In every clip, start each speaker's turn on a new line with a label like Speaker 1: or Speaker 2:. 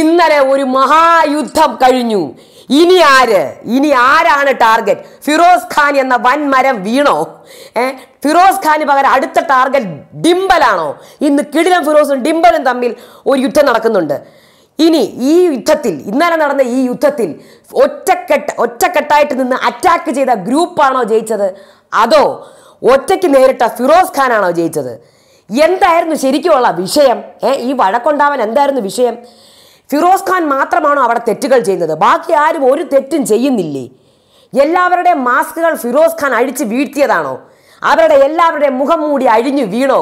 Speaker 1: ഇന്നലെ ഒരു മഹായുദ്ധം കഴിഞ്ഞു ഇനി ആര് ഇനി ആരാണ് ടാർഗറ്റ് ഫിറോസ് ഖാൻ എന്ന വൻമരം വീണോ ഏ ഫിറോസ് ഖാന് പകരം അടുത്ത ടാർഗറ്റ് ഡിംബലാണോ ഇന്ന് കിടിലം ഫിറോസും ഡിംബലും തമ്മിൽ ഒരു യുദ്ധം നടക്കുന്നുണ്ട് ഇനി ഈ യുദ്ധത്തിൽ ഇന്നലെ നടന്ന ഈ യുദ്ധത്തിൽ ഒറ്റക്കെട്ട് ഒറ്റക്കെട്ടായിട്ട് നിന്ന് അറ്റാക്ക് ചെയ്ത ഗ്രൂപ്പാണോ ജയിച്ചത് അതോ ഒറ്റയ്ക്ക് നേരിട്ട ഫിറോസ് ഖാനാണോ ജയിച്ചത് എന്തായിരുന്നു ശരിക്കുമുള്ള വിഷയം ഏ ഈ വഴക്കുണ്ടാവാൻ എന്തായിരുന്നു വിഷയം ഫിറോസ് ഖാൻ മാത്രമാണോ അവിടെ തെറ്റുകൾ ചെയ്യുന്നത് ബാക്കി ആരും ഒരു തെറ്റും ചെയ്യുന്നില്ലേ എല്ലാവരുടെയും മാസ്കുകൾ ഫിറോസ് ഖാൻ അഴിച്ച് വീഴ്ത്തിയതാണോ അവരുടെ എല്ലാവരുടെയും മുഖം മൂടി അഴിഞ്ഞു വീണോ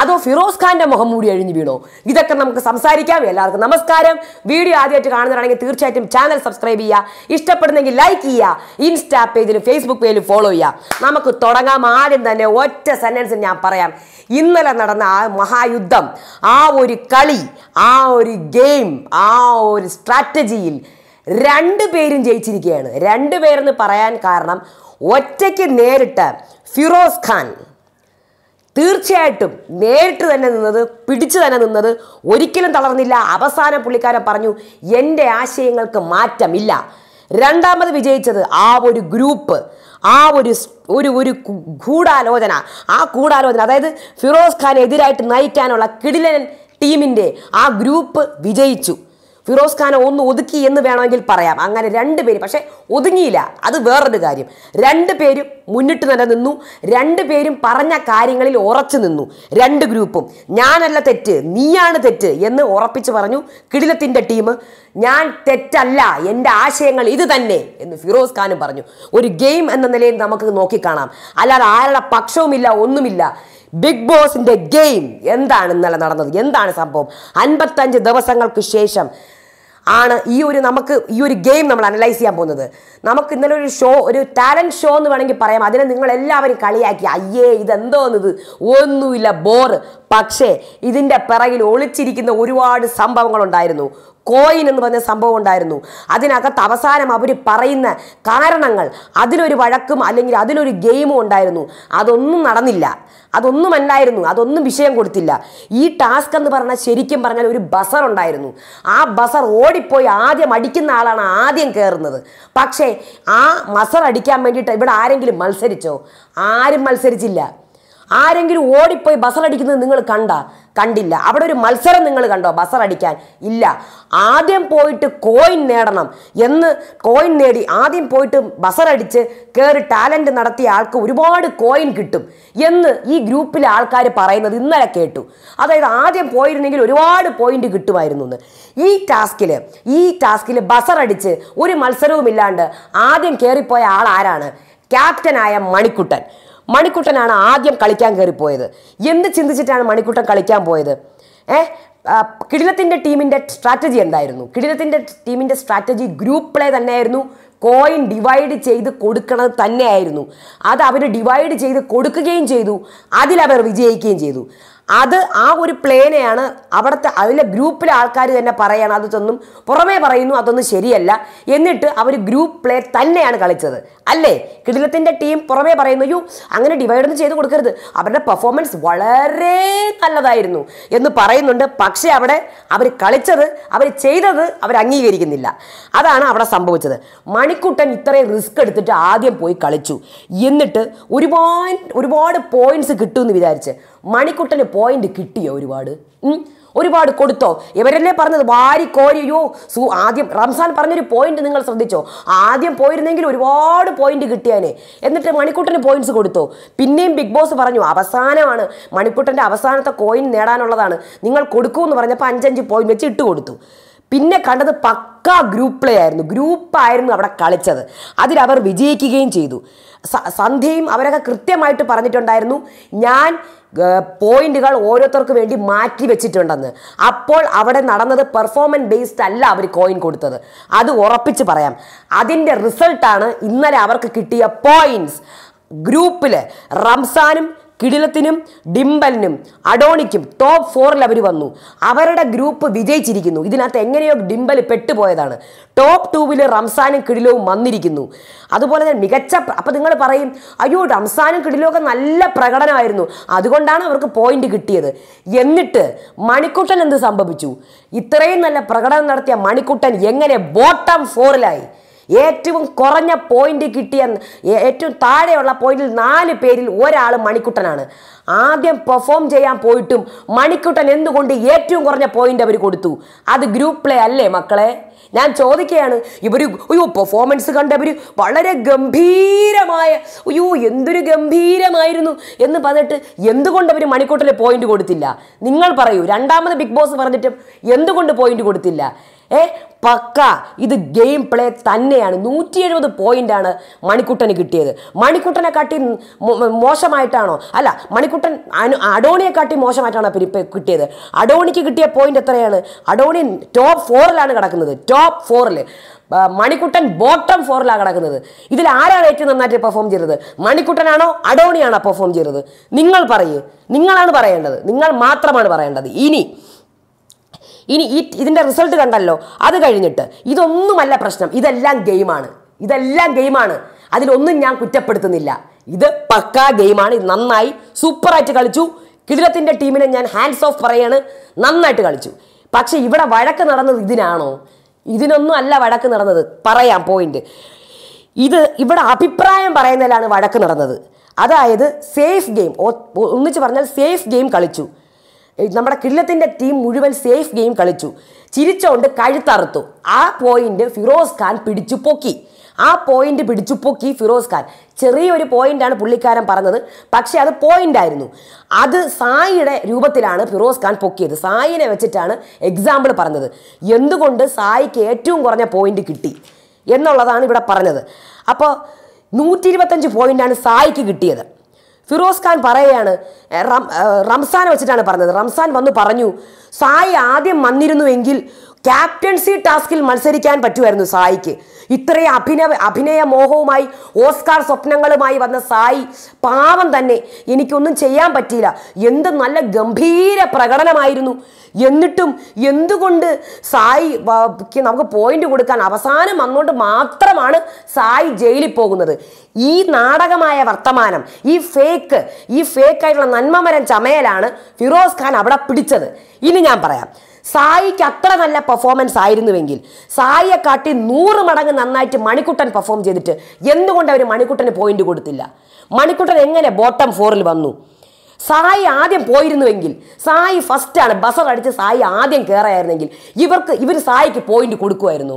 Speaker 1: അതോ ഫിറോസ് ഖാന്റെ മുഖം മൂടി അഴിഞ്ഞു വീണോ ഇതൊക്കെ നമുക്ക് സംസാരിക്കാം എല്ലാവർക്കും നമസ്കാരം വീഡിയോ ആദ്യമായിട്ട് കാണുന്നതാണെങ്കിൽ തീർച്ചയായിട്ടും ചാനൽ സബ്സ്ക്രൈബ് ചെയ്യുക ഇഷ്ടപ്പെടുന്നെങ്കിൽ ലൈക്ക് ചെയ്യുക ഇൻസ്റ്റാ പേജിലും ഫേസ്ബുക്ക് പേജിലും ഫോളോ ചെയ്യുക നമുക്ക് തുടങ്ങാം ആദ്യം തന്നെ ഒറ്റ സെന്റൻസ് ഞാൻ പറയാം ഇന്നലെ നടന്ന ആ മഹായുദ്ധം ആ ഒരു കളി ആ ഒരു ഗെയിം ആ ഒരു സ്ട്രാറ്റജിയിൽ രണ്ട് പേരും ജയിച്ചിരിക്കുകയാണ് രണ്ട് പേരെന്ന് പറയാൻ കാരണം ഒറ്റയ്ക്ക് നേരിട്ട് ഫിറോസ് ഖാൻ തീർച്ചയായിട്ടും നേരിട്ട് തന്നെ നിന്നത് പിടിച്ചു തന്നെ നിന്നത് ഒരിക്കലും തളർന്നില്ല അവസാനം പുള്ളിക്കാരൻ പറഞ്ഞു എൻ്റെ ആശയങ്ങൾക്ക് മാറ്റമില്ല രണ്ടാമത് വിജയിച്ചത് ആ ഒരു ഗ്രൂപ്പ് ആ ഒരു ഒരു ഒരു ഗൂഢാലോചന ആ ഗൂഢാലോചന അതായത് ഫിറോസ് ഖാനെതിരായിട്ട് നയിക്കാനുള്ള കിടിലൻ ടീമിൻ്റെ ആ ഗ്രൂപ്പ് വിജയിച്ചു ഫിറോസ് ഖാനെ ഒന്ന് ഒതുക്കി എന്ന് വേണമെങ്കിൽ പറയാം അങ്ങനെ പേര് പക്ഷേ ഒതുങ്ങിയില്ല അത് വേറൊരു കാര്യം രണ്ടുപേരും മുന്നിട്ട് നിലനിന്നു നിന്നു രണ്ടുപേരും പറഞ്ഞ കാര്യങ്ങളിൽ ഉറച്ചു നിന്നു രണ്ട് ഗ്രൂപ്പും ഞാനല്ല തെറ്റ് നീയാണ് തെറ്റ് എന്ന് ഉറപ്പിച്ച് പറഞ്ഞു കിടിലത്തിൻ്റെ ടീം ഞാൻ തെറ്റല്ല എൻ്റെ ആശയങ്ങൾ ഇത് തന്നെ എന്ന് ഫിറോസ് ഖാനും പറഞ്ഞു ഒരു ഗെയിം എന്ന നിലയിൽ നമുക്ക് നോക്കിക്കാണാം അല്ലാതെ ആരുടെ പക്ഷവുമില്ല ഒന്നുമില്ല ബിഗ് ബോസിൻ്റെ ഗെയിം എന്താണ് ഇന്നലെ നടന്നത് എന്താണ് സംഭവം അൻപത്തഞ്ച് ദിവസങ്ങൾക്ക് ശേഷം ആണ് ഈ ഒരു നമുക്ക് ഈ ഒരു ഗെയിം നമ്മൾ അനലൈസ് ചെയ്യാൻ പോകുന്നത് നമുക്ക് ഇന്നലെ ഒരു ഷോ ഒരു ടാലൻറ്റ് ഷോ എന്ന് വേണമെങ്കിൽ പറയാം അതിനെ നിങ്ങൾ എല്ലാവരും കളിയാക്കി അയ്യേ ഇതെന്തോന്നത് ഒന്നുമില്ല ബോർ പക്ഷേ ഇതിൻ്റെ പിറകിൽ ഒളിച്ചിരിക്കുന്ന ഒരുപാട് സംഭവങ്ങളുണ്ടായിരുന്നു കോയിൻ എന്ന് പറഞ്ഞ സംഭവം ഉണ്ടായിരുന്നു അതിനകത്ത് അവസാനം അവർ പറയുന്ന കാരണങ്ങൾ അതിലൊരു വഴക്കും അല്ലെങ്കിൽ അതിലൊരു ഗെയിമും ഉണ്ടായിരുന്നു അതൊന്നും നടന്നില്ല അതൊന്നും അല്ലായിരുന്നു അതൊന്നും വിഷയം കൊടുത്തില്ല ഈ ടാസ്ക് എന്ന് പറഞ്ഞാൽ ശരിക്കും പറഞ്ഞാൽ ഒരു ബസർ ഉണ്ടായിരുന്നു ആ ബസർ ഓടിപ്പോയി ആദ്യം അടിക്കുന്ന ആളാണ് ആദ്യം കയറുന്നത് പക്ഷേ ആ മസർ അടിക്കാൻ വേണ്ടിയിട്ട് ഇവിടെ ആരെങ്കിലും മത്സരിച്ചോ ആരും മത്സരിച്ചില്ല ആരെങ്കിലും ഓടിപ്പോയി ബസറടിക്കുന്നത് നിങ്ങൾ കണ്ട കണ്ടില്ല അവിടെ ഒരു മത്സരം നിങ്ങൾ കണ്ടോ ബസറടിക്കാൻ ഇല്ല ആദ്യം പോയിട്ട് കോയിൻ നേടണം എന്ന് കോയിൻ നേടി ആദ്യം പോയിട്ട് ബസറടിച്ച് കയറി ടാലൻറ്റ് നടത്തിയ ആൾക്ക് ഒരുപാട് കോയിൻ കിട്ടും എന്ന് ഈ ഗ്രൂപ്പിലെ ആൾക്കാർ പറയുന്നത് ഇന്നലെ കേട്ടു അതായത് ആദ്യം പോയിരുന്നെങ്കിൽ ഒരുപാട് പോയിന്റ് കിട്ടുമായിരുന്നു എന്ന് ഈ ടാസ്കിൽ ഈ ടാസ്കിൽ ബസറടിച്ച് ഒരു ഇല്ലാണ്ട് ആദ്യം കയറിപ്പോയ ആൾ ആരാണ് ക്യാപ്റ്റനായ മണിക്കുട്ടൻ മണിക്കുട്ടനാണ് ആദ്യം കളിക്കാൻ കയറിപ്പോയത് എന്ത് ചിന്തിച്ചിട്ടാണ് മണിക്കുട്ടൻ കളിക്കാൻ പോയത് ഏഹ് കിടിലത്തിൻ്റെ ടീമിൻ്റെ സ്ട്രാറ്റജി എന്തായിരുന്നു കിടിലത്തിൻ്റെ ടീമിൻ്റെ സ്ട്രാറ്റജി ഗ്രൂപ്പ് പ്ലേ തന്നെയായിരുന്നു കോയിൻ ഡിവൈഡ് ചെയ്ത് കൊടുക്കണത് തന്നെയായിരുന്നു അത് അവർ ഡിവൈഡ് ചെയ്ത് കൊടുക്കുകയും ചെയ്തു അതിലവർ വിജയിക്കുകയും ചെയ്തു അത് ആ ഒരു പ്ലേനെയാണ് അവിടുത്തെ അതിലെ ഗ്രൂപ്പിലെ ആൾക്കാർ തന്നെ പറയാണ് അതൊന്നും പുറമേ പറയുന്നു അതൊന്നും ശരിയല്ല എന്നിട്ട് അവർ ഗ്രൂപ്പ് പ്ലേ തന്നെയാണ് കളിച്ചത് അല്ലേ കിടിലത്തിൻ്റെ ടീം പുറമേ പറയുന്നു യു അങ്ങനെ ഡിവൈഡൊന്നും ചെയ്ത് കൊടുക്കരുത് അവരുടെ പെർഫോമൻസ് വളരെ നല്ലതായിരുന്നു എന്ന് പറയുന്നുണ്ട് പക്ഷേ അവിടെ അവർ കളിച്ചത് അവർ ചെയ്തത് അവർ അംഗീകരിക്കുന്നില്ല അതാണ് അവിടെ സംഭവിച്ചത് മണിക്കുട്ടൻ ഇത്രയും റിസ്ക് എടുത്തിട്ട് ആദ്യം പോയി കളിച്ചു എന്നിട്ട് ഒരുപാട് ഒരുപാട് പോയിന്റ്സ് കിട്ടുമെന്ന് വിചാരിച്ച് മണിക്കുട്ടന് പോയിന്റ് കിട്ടിയോ ഒരുപാട് ഒരുപാട് കൊടുത്തോ ഇവരല്ലേ പറഞ്ഞത് വാരി കോരിയോ സു ആദ്യം റംസാൻ പറഞ്ഞൊരു പോയിന്റ് നിങ്ങൾ ശ്രദ്ധിച്ചോ ആദ്യം പോയിരുന്നെങ്കിൽ ഒരുപാട് പോയിന്റ് കിട്ടിയാനെ എന്നിട്ട് മണിക്കുട്ടന് പോയിന്റ്സ് കൊടുത്തോ പിന്നെയും ബിഗ് ബോസ് പറഞ്ഞു അവസാനമാണ് മണിക്കുട്ടൻ്റെ അവസാനത്തെ കോയിൻ നേടാനുള്ളതാണ് നിങ്ങൾ കൊടുക്കൂ എന്ന് പറഞ്ഞപ്പോൾ അഞ്ചഞ്ച് പോയിന്റ് വെച്ച് ഇട്ട് കൊടുത്തു പിന്നെ കണ്ടത് പക്ക ഗ്രൂപ്പ് പ്ലേ ആയിരുന്നു ഗ്രൂപ്പായിരുന്നു അവിടെ കളിച്ചത് അതിലവർ വിജയിക്കുകയും ചെയ്തു സന്ധ്യയും അവരൊക്കെ കൃത്യമായിട്ട് പറഞ്ഞിട്ടുണ്ടായിരുന്നു ഞാൻ പോയിന്റുകൾ ഓരോരുത്തർക്ക് വേണ്ടി മാറ്റി വെച്ചിട്ടുണ്ടെന്ന് അപ്പോൾ അവിടെ നടന്നത് പെർഫോമൻസ് ബേസ്ഡ് അല്ല അവർ കോയിൻ കൊടുത്തത് അത് ഉറപ്പിച്ച് പറയാം അതിൻ്റെ റിസൾട്ടാണ് ഇന്നലെ അവർക്ക് കിട്ടിയ പോയിന്റ്സ് ഗ്രൂപ്പിൽ റംസാനും കിടിലത്തിനും ഡിംബലിനും അഡോണിക്കും ടോപ്പ് ഫോറിൽ അവർ വന്നു അവരുടെ ഗ്രൂപ്പ് വിജയിച്ചിരിക്കുന്നു ഇതിനകത്ത് എങ്ങനെയോ ഡിംബൽ പെട്ടുപോയതാണ് ടോപ്പ് ടൂവിൽ റംസാനും കിടിലവും വന്നിരിക്കുന്നു അതുപോലെ തന്നെ മികച്ച അപ്പം നിങ്ങൾ പറയും അയ്യോ റംസാനും കിടിലൊക്കെ നല്ല പ്രകടനമായിരുന്നു അതുകൊണ്ടാണ് അവർക്ക് പോയിന്റ് കിട്ടിയത് എന്നിട്ട് മണിക്കുട്ടൻ എന്ത് സംഭവിച്ചു ഇത്രയും നല്ല പ്രകടനം നടത്തിയ മണിക്കുട്ടൻ എങ്ങനെ ബോട്ടം ഫോറിലായി ഏറ്റവും കുറഞ്ഞ പോയിന്റ് കിട്ടിയ ഏറ്റവും താഴെയുള്ള പോയിന്റിൽ നാല് പേരിൽ ഒരാൾ മണിക്കുട്ടനാണ് ആദ്യം പെർഫോം ചെയ്യാൻ പോയിട്ടും മണിക്കുട്ടൻ എന്തുകൊണ്ട് ഏറ്റവും കുറഞ്ഞ പോയിന്റ് അവർ കൊടുത്തു അത് ഗ്രൂപ്പ് പ്ലേ അല്ലേ മക്കളെ ഞാൻ ചോദിക്കുകയാണ് ഇവർ അയ്യോ പെർഫോമൻസ് കണ്ടവർ വളരെ ഗംഭീരമായ അയ്യോ എന്തൊരു ഗംഭീരമായിരുന്നു എന്ന് പറഞ്ഞിട്ട് എന്തുകൊണ്ട് അവർ മണിക്കൂട്ടിൽ പോയിന്റ് കൊടുത്തില്ല നിങ്ങൾ പറയൂ രണ്ടാമത് ബിഗ് ബോസ് പറഞ്ഞിട്ടും എന്തുകൊണ്ട് പോയിന്റ് കൊടുത്തില്ല ഏ പക്ക ഇത് ഗെയിം പ്ലേ തന്നെയാണ് നൂറ്റി എഴുപത് പോയിന്റാണ് മണിക്കുട്ടന് കിട്ടിയത് മണിക്കുട്ടനെ കാട്ടി മോശമായിട്ടാണോ അല്ല മണിക്കുട്ടൻ അഡോണിയെ കാട്ടി മോശമായിട്ടാണ് കിട്ടിയത് അഡോണിക്ക് കിട്ടിയ പോയിന്റ് എത്രയാണ് അഡോണി ടോപ്പ് ഫോറിലാണ് കിടക്കുന്നത് ടോപ്പ് ഫോറിൽ മണിക്കുട്ടൻ ബോട്ടം ഫോറിലാണ് കിടക്കുന്നത് ഇതിൽ ആരാണ് ഏറ്റവും നന്നായിട്ട് പെർഫോം ചെയ്തത് മണിക്കുട്ടനാണോ അഡോണിയാണോ പെർഫോം ചെയ്തത് നിങ്ങൾ പറയൂ നിങ്ങളാണ് പറയേണ്ടത് നിങ്ങൾ മാത്രമാണ് പറയേണ്ടത് ഇനി ഇനി ഈ ഇതിൻ്റെ റിസൾട്ട് കണ്ടല്ലോ അത് കഴിഞ്ഞിട്ട് ഇതൊന്നുമല്ല പ്രശ്നം ഇതെല്ലാം ഗെയിമാണ് ഇതെല്ലാം ഗെയിമാണ് അതിലൊന്നും ഞാൻ കുറ്റപ്പെടുത്തുന്നില്ല ഇത് പക്കാ ഗെയിമാണ് ഇത് നന്നായി സൂപ്പറായിട്ട് കളിച്ചു കിടിലത്തിൻ്റെ ടീമിനെ ഞാൻ ഹാൻഡ്സ് ഓഫ് പറയാണ് നന്നായിട്ട് കളിച്ചു പക്ഷേ ഇവിടെ വഴക്ക് നടന്നത് ഇതിനാണോ ഇതിനൊന്നും അല്ല വഴക്ക് നടന്നത് പറയാം പോയിന്റ് ഇത് ഇവിടെ അഭിപ്രായം പറയുന്നതിലാണ് വഴക്ക് നടന്നത് അതായത് സേഫ് ഗെയിം ഒന്നിച്ച് പറഞ്ഞാൽ സേഫ് ഗെയിം കളിച്ചു നമ്മുടെ കിള്ളത്തിൻ്റെ ടീം മുഴുവൻ സേഫ് ഗെയിം കളിച്ചു ചിരിച്ചോണ്ട് കഴുത്തറുത്തു ആ പോയിന്റ് ഫിറോസ് ഖാൻ പിടിച്ചു പൊക്കി ആ പോയിന്റ് പിടിച്ചു പൊക്കി ഫിറോസ് ഖാൻ ചെറിയൊരു പോയിന്റാണ് പുള്ളിക്കാരൻ പറഞ്ഞത് പക്ഷേ അത് പോയിന്റ് ആയിരുന്നു അത് സായിയുടെ രൂപത്തിലാണ് ഫിറോസ് ഖാൻ പൊക്കിയത് സായിനെ വെച്ചിട്ടാണ് എക്സാമ്പിൾ പറഞ്ഞത് എന്തുകൊണ്ട് സായിക്ക് ഏറ്റവും കുറഞ്ഞ പോയിന്റ് കിട്ടി എന്നുള്ളതാണ് ഇവിടെ പറഞ്ഞത് അപ്പോൾ നൂറ്റി ഇരുപത്തഞ്ച് പോയിന്റാണ് സായിക്ക് കിട്ടിയത് ഫിറോസ് ഖാൻ പറയുകയാണ് റംസാനെ വെച്ചിട്ടാണ് പറഞ്ഞത് റംസാൻ വന്ന് പറഞ്ഞു സായി ആദ്യം വന്നിരുന്നുവെങ്കിൽ ക്യാപ്റ്റൻസി ടാസ്കിൽ മത്സരിക്കാൻ പറ്റുമായിരുന്നു സായിക്ക് ഇത്രയും അഭിനയ അഭിനയ മോഹവുമായി ഓസ്കാർ സ്വപ്നങ്ങളുമായി വന്ന സായി പാവം തന്നെ എനിക്കൊന്നും ചെയ്യാൻ പറ്റിയില്ല എന്ത് നല്ല ഗംഭീര പ്രകടനമായിരുന്നു എന്നിട്ടും എന്തുകൊണ്ട് സായി നമുക്ക് പോയിന്റ് കൊടുക്കാൻ അവസാനം അങ്ങോട്ട് മാത്രമാണ് സായി ജയിലിൽ പോകുന്നത് ഈ നാടകമായ വർത്തമാനം ഈ ഫേക്ക് ഈ ഫേക്കായിട്ടുള്ള നന്മമരം ചമയലാണ് ഫിറോസ് ഖാൻ അവിടെ പിടിച്ചത് ഇനി ഞാൻ പറയാം സായിക്ക് അത്ര നല്ല പെർഫോമൻസ് ആയിരുന്നുവെങ്കിൽ സായിയെ കാട്ടി നൂറ് മടങ്ങ് നന്നായിട്ട് മണിക്കുട്ടൻ പെർഫോം ചെയ്തിട്ട് എന്തുകൊണ്ട് അവർ മണിക്കുട്ടന് പോയിന്റ് കൊടുത്തില്ല മണിക്കുട്ടൻ എങ്ങനെ ബോട്ടം ഫോറിൽ വന്നു സായി ആദ്യം പോയിരുന്നുവെങ്കിൽ സായി ഫസ്റ്റാണ് ബസർ അടിച്ച് സായി ആദ്യം കയറായിരുന്നെങ്കിൽ ഇവർക്ക് ഇവർ സായിക്ക് പോയിന്റ് കൊടുക്കുമായിരുന്നു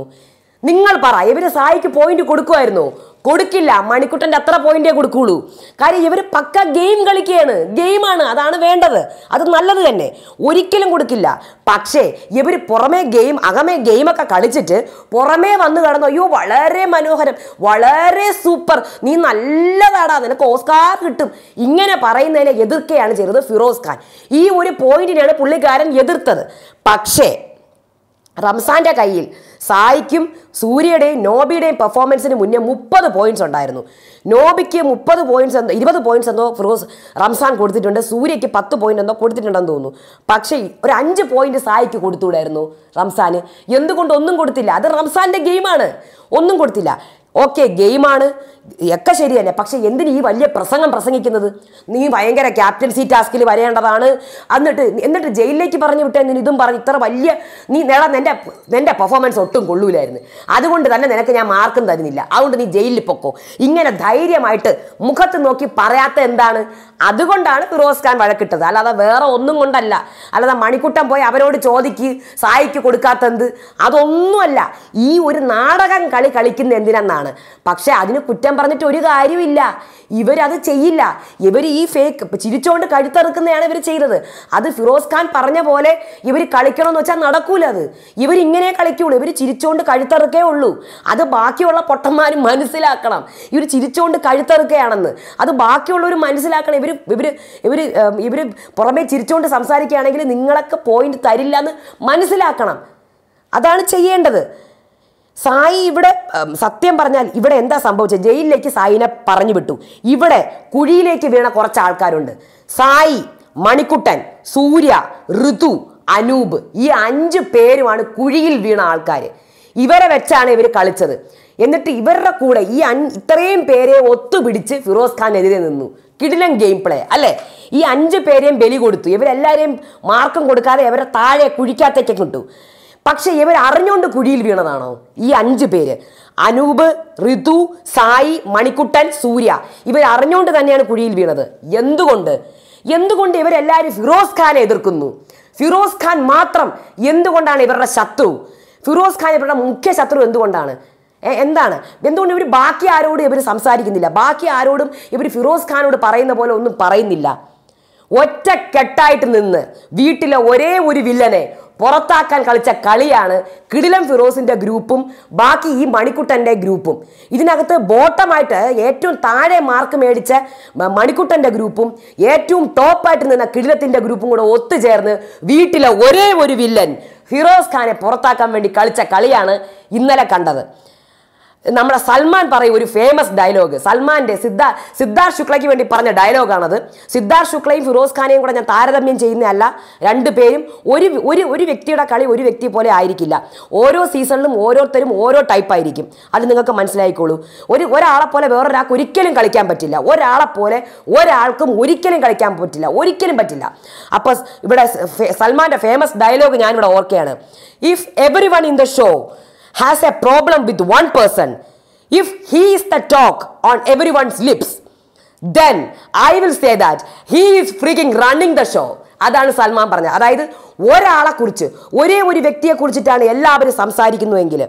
Speaker 1: നിങ്ങൾ പറ ഇവർ സായിക്ക് പോയിന്റ് കൊടുക്കുമായിരുന്നു കൊടുക്കില്ല മണിക്കുട്ടൻ്റെ അത്ര പോയിന്റേ കൊടുക്കുകയുള്ളൂ കാര്യം ഇവർ പക്ക ഗെയിം കളിക്കുകയാണ് ഗെയിമാണ് അതാണ് വേണ്ടത് അത് നല്ലത് തന്നെ ഒരിക്കലും കൊടുക്കില്ല പക്ഷേ ഇവർ പുറമേ ഗെയിം അകമേ ഗെയിമൊക്കെ കളിച്ചിട്ട് പുറമേ വന്ന് കിടന്നു അയ്യോ വളരെ മനോഹരം വളരെ സൂപ്പർ നീ നല്ലതാടാ നിനക്ക് ഓസ്കാർ കിട്ടും ഇങ്ങനെ പറയുന്നതിനെ എതിർക്കുകയാണ് ചെയ്തത് ഫിറോസ് ഖാൻ ഈ ഒരു പോയിന്റിനെയാണ് പുള്ളിക്കാരൻ എതിർത്തത് പക്ഷേ റംസാന്റെ കയ്യിൽ സായിക്കും സൂര്യയുടെയും നോബിയുടെയും പെർഫോമൻസിന് മുന്നേ മുപ്പത് പോയിന്റ്സ് ഉണ്ടായിരുന്നു നോബിക്ക് മുപ്പത് പോയിന്റ്സ് എന്തോ ഇരുപത് പോയിന്റ്സ് എന്തോ ഫിറോസ് റംസാൻ കൊടുത്തിട്ടുണ്ട് സൂര്യയ്ക്ക് പത്ത് പോയിന്റ് എന്തോ കൊടുത്തിട്ടുണ്ടെന്ന് തോന്നുന്നു പക്ഷേ ഒരു അഞ്ച് പോയിന്റ് സായിക്ക് കൊടുത്തുകൂടായിരുന്നു റംസാന് എന്തുകൊണ്ടൊന്നും കൊടുത്തില്ല അത് റംസാന്റെ ഗെയിമാണ് ഒന്നും കൊടുത്തില്ല ഓക്കെ ഗെയിമാണ് ഒക്കെ ശരി തന്നെ പക്ഷെ എന്തിന് ഈ വലിയ പ്രസംഗം പ്രസംഗിക്കുന്നത് നീ ഭയങ്കര ക്യാപ്റ്റൻസി ടാസ്കിൽ വരേണ്ടതാണ് എന്നിട്ട് എന്നിട്ട് ജയിലിലേക്ക് പറഞ്ഞു വിട്ടേ നീ ഇതും പറഞ്ഞു ഇത്ര വലിയ നീ നേടാൻ നിന്റെ നിന്റെ പെർഫോമൻസ് ഒട്ടും കൊള്ളൂലായിരുന്നു അതുകൊണ്ട് തന്നെ നിനക്ക് ഞാൻ മാർക്കും തരുന്നില്ല അതുകൊണ്ട് നീ ജയിലിൽ പൊക്കോ ഇങ്ങനെ ധൈര്യമായിട്ട് മുഖത്ത് നോക്കി പറയാത്ത എന്താണ് അതുകൊണ്ടാണ് ഫിറോസ് ഖാൻ വഴക്കിട്ടത് അല്ലാതെ വേറെ ഒന്നും കൊണ്ടല്ല അല്ലാതെ മണിക്കുട്ടം പോയി അവരോട് ചോദിക്ക് സായിക്ക് കൊടുക്കാത്തത് അതൊന്നുമല്ല ഈ ഒരു നാടകം കളി കളിക്കുന്ന എന്തിനാണ് എന്നാണ് പക്ഷേ അതിന് കുറ്റം പറഞ്ഞിട്ട് ഒരു കാര്യമില്ല ഇവരത് ചെയ്യില്ല ഇവർ ഈ ഫേക്ക് ചിരിച്ചുകൊണ്ട് കഴുത്തറുക്കുന്നതാണ് ഇവർ ചെയ്തത് അത് ഫിറോസ് ഖാൻ പറഞ്ഞ പോലെ ഇവർ കളിക്കണമെന്ന് വെച്ചാൽ നടക്കൂല അത് ഇവരിങ്ങനെ കളിക്കുള്ളൂ ഇവർ ചിരിച്ചുകൊണ്ട് കഴുത്തറുക്കേ ഉള്ളൂ അത് ബാക്കിയുള്ള പൊട്ടന്മാർ മനസ്സിലാക്കണം ഇവർ ചിരിച്ചുകൊണ്ട് കഴുത്തറുക്കുകയാണെന്ന് അത് ബാക്കിയുള്ളവർ മനസ്സിലാക്കണം ഇവർ ഇവർ ഇവർ ഇവർ പുറമേ ചിരിച്ചുകൊണ്ട് സംസാരിക്കുകയാണെങ്കിൽ നിങ്ങളൊക്കെ പോയിന്റ് തരില്ല എന്ന് മനസ്സിലാക്കണം അതാണ് ചെയ്യേണ്ടത് സായി ഇവിടെ സത്യം പറഞ്ഞാൽ ഇവിടെ എന്താ സംഭവിച്ചത് ജയിലിലേക്ക് സായിനെ പറഞ്ഞു വിട്ടു ഇവിടെ കുഴിയിലേക്ക് വീണ കുറച്ച് ആൾക്കാരുണ്ട് സായി മണിക്കുട്ടൻ സൂര്യ ഋതു അനൂപ് ഈ അഞ്ച് പേരുമാണ് കുഴിയിൽ വീണ ആൾക്കാർ ഇവരെ വെച്ചാണ് ഇവർ കളിച്ചത് എന്നിട്ട് ഇവരുടെ കൂടെ ഈ അൻ ഇത്രയും പേരെ ഒത്തുപിടിച്ച് ഫിറോസ് ഖാനെതിരെ നിന്നു കിടിലൻ ഗെയിം പ്ലേ അല്ലേ ഈ അഞ്ച് പേരെയും ബലി കൊടുത്തു ഇവരെല്ലാവരെയും മാർക്കം കൊടുക്കാതെ ഇവരെ താഴെ കുഴിക്കാത്തേക്കെ കിട്ടു പക്ഷേ ഇവർ അറിഞ്ഞുകൊണ്ട് കുഴിയിൽ വീണതാണോ ഈ അഞ്ച് പേര് അനൂപ് ഋതു സായി മണിക്കുട്ടൻ സൂര്യ ഇവർ അറിഞ്ഞുകൊണ്ട് തന്നെയാണ് കുഴിയിൽ വീണത് എന്തുകൊണ്ട് എന്തുകൊണ്ട് ഇവരെല്ലാവരും ഫിറോസ് ഖാനെ എതിർക്കുന്നു ഫിറോസ് ഖാൻ മാത്രം എന്തുകൊണ്ടാണ് ഇവരുടെ ശത്രു ഫിറോസ് ഖാൻ ഇവരുടെ മുഖ്യ ശത്രു എന്തുകൊണ്ടാണ് എന്താണ് എന്തുകൊണ്ട് ഇവർ ബാക്കി ആരോടും ഇവർ സംസാരിക്കുന്നില്ല ബാക്കി ആരോടും ഇവർ ഫിറോസ് ഖാനോട് പറയുന്ന പോലെ ഒന്നും പറയുന്നില്ല ഒറ്റക്കെട്ടായിട്ട് നിന്ന് വീട്ടിലെ ഒരേ ഒരു വില്ലനെ പുറത്താക്കാൻ കളിച്ച കളിയാണ് കിടിലം ഫിറോസിൻ്റെ ഗ്രൂപ്പും ബാക്കി ഈ മണിക്കുട്ടൻ്റെ ഗ്രൂപ്പും ഇതിനകത്ത് ബോട്ടമായിട്ട് ഏറ്റവും താഴെ മാർക്ക് മേടിച്ച മണിക്കുട്ടൻ്റെ ഗ്രൂപ്പും ഏറ്റവും ടോപ്പായിട്ട് നിന്ന കിടിലത്തിൻ്റെ ഗ്രൂപ്പും കൂടെ ഒത്തുചേർന്ന് വീട്ടിലെ ഒരേ ഒരു വില്ലൻ ഫിറോസ് ഖാനെ പുറത്താക്കാൻ വേണ്ടി കളിച്ച കളിയാണ് ഇന്നലെ കണ്ടത് നമ്മുടെ സൽമാൻ പറയും ഒരു ഫേമസ് ഡയലോഗ് സൽമാന്റെ സിദ്ധാർ സിദ്ധാർത്ഥ് ശുക്ലയ്ക്ക് വേണ്ടി പറഞ്ഞ ഡയലോഗാണത് സിദ്ധാർത്ഥ് ശുക്ലയും ഫിറോസ് ഖാനെയും കൂടെ ഞാൻ താരതമ്യം ചെയ്യുന്നതല്ല രണ്ടു പേരും ഒരു ഒരു ഒരു വ്യക്തിയുടെ കളി ഒരു വ്യക്തി പോലെ ആയിരിക്കില്ല ഓരോ സീസണിലും ഓരോരുത്തരും ഓരോ ടൈപ്പ് ആയിരിക്കും അത് നിങ്ങൾക്ക് മനസ്സിലായിക്കോളൂ ഒരു ഒരാളെ പോലെ വേറൊരാൾക്ക് ഒരിക്കലും കളിക്കാൻ പറ്റില്ല ഒരാളെ പോലെ ഒരാൾക്കും ഒരിക്കലും കളിക്കാൻ പറ്റില്ല ഒരിക്കലും പറ്റില്ല അപ്പോൾ ഇവിടെ സൽമാൻ്റെ ഫേമസ് ഡയലോഗ് ഞാനിവിടെ ഓർക്കുകയാണ് if everyone in the show has a problem with one person, if he is the talk on everyone's lips, then I will say that he is freaking running the show. അതാണ് സൽമാൻ പറഞ്ഞത് അതായത് ഒരാളെ കുറിച്ച് ഒരേ ഒരു വ്യക്തിയെ കുറിച്ചിട്ടാണ് എല്ലാവരും സംസാരിക്കുന്നുവെങ്കിൽ